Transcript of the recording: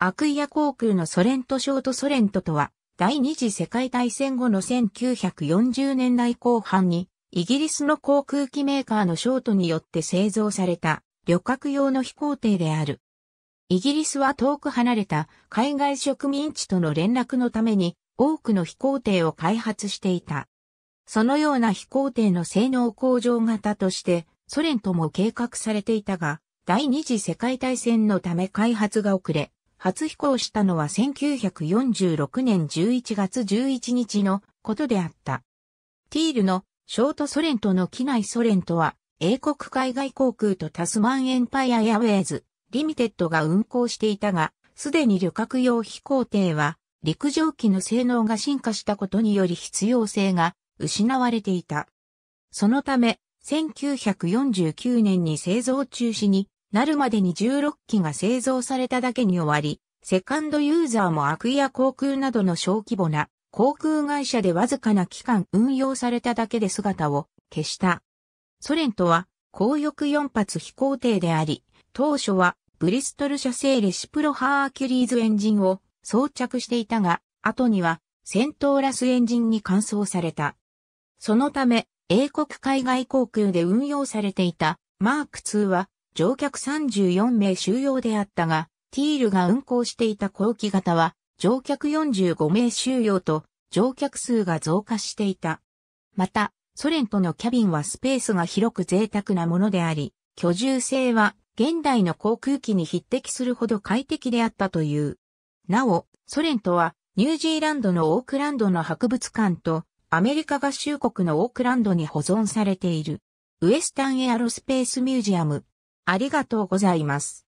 アクイア航空のソレントートソレントとは、第二次世界大戦後の1940年代後半に、イギリスの航空機メーカーのショートによって製造された旅客用の飛行艇である。イギリスは遠く離れた海外植民地との連絡のために多くの飛行艇を開発していた。そのような飛行艇の性能向上型としてソ連とも計画されていたが、第二次世界大戦のため開発が遅れ、初飛行したのは1946年11月11日のことであった。ティールのショートソ連との機内ソ連とは、英国海外航空とタスマンエンパイアエアウェイズ、リミテッドが運航していたが、すでに旅客用飛行艇は、陸上機の性能が進化したことにより必要性が失われていた。そのため、1949年に製造中止になるまでに16機が製造されただけに終わり、セカンドユーザーもアクイ航空などの小規模な航空会社でわずかな期間運用されただけで姿を消した。ソ連とは、高翼4発飛行艇であり、当初はブリストル社製レシプロハーキュリーズエンジンを装着していたが、後には戦闘ラスエンジンに換装された。そのため、英国海外航空で運用されていたマーク2は乗客34名収容であったが、ティールが運行していた後期型は、乗客45名収容と、乗客数が増加していた。また、ソ連とのキャビンはスペースが広く贅沢なものであり、居住性は現代の航空機に匹敵するほど快適であったという。なお、ソ連とはニュージーランドのオークランドの博物館とアメリカ合衆国のオークランドに保存されているウエスタンエアロスペースミュージアムありがとうございます。